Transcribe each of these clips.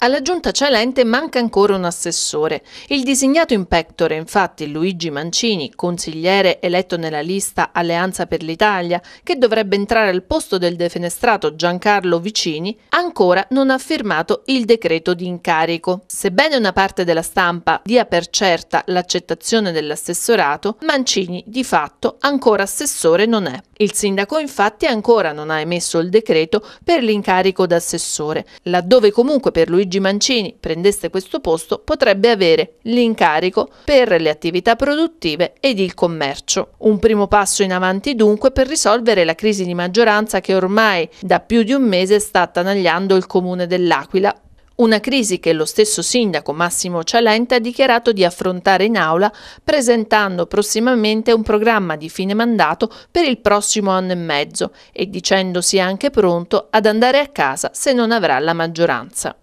Alla giunta Celente manca ancora un assessore. Il disegnato in pectore, infatti, Luigi Mancini, consigliere eletto nella lista Alleanza per l'Italia, che dovrebbe entrare al posto del defenestrato Giancarlo Vicini, ancora non ha firmato il decreto di incarico. Sebbene una parte della stampa dia per certa l'accettazione dell'assessorato, Mancini di fatto ancora assessore non è. Il sindaco infatti ancora non ha emesso il decreto per l'incarico d'assessore, laddove comunque per Luigi Luigi Mancini prendesse questo posto potrebbe avere l'incarico per le attività produttive ed il commercio. Un primo passo in avanti dunque per risolvere la crisi di maggioranza che ormai da più di un mese sta attanagliando il comune dell'Aquila, una crisi che lo stesso sindaco Massimo Cialenta ha dichiarato di affrontare in aula presentando prossimamente un programma di fine mandato per il prossimo anno e mezzo e dicendosi anche pronto ad andare a casa se non avrà la maggioranza.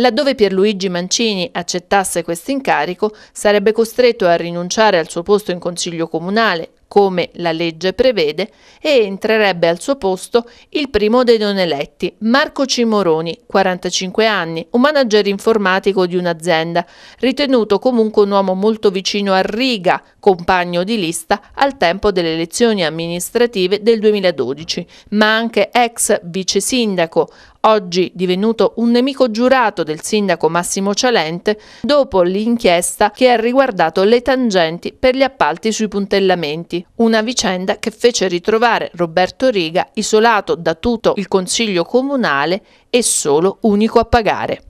Laddove Pierluigi Mancini accettasse questo incarico, sarebbe costretto a rinunciare al suo posto in Consiglio Comunale, come la legge prevede, e entrerebbe al suo posto il primo dei non eletti, Marco Cimoroni, 45 anni, un manager informatico di un'azienda, ritenuto comunque un uomo molto vicino a Riga, compagno di lista al tempo delle elezioni amministrative del 2012, ma anche ex vice sindaco, oggi divenuto un nemico giurato del sindaco Massimo Cialente dopo l'inchiesta che ha riguardato le tangenti per gli appalti sui puntellamenti una vicenda che fece ritrovare Roberto Riga isolato da tutto il Consiglio Comunale e solo unico a pagare.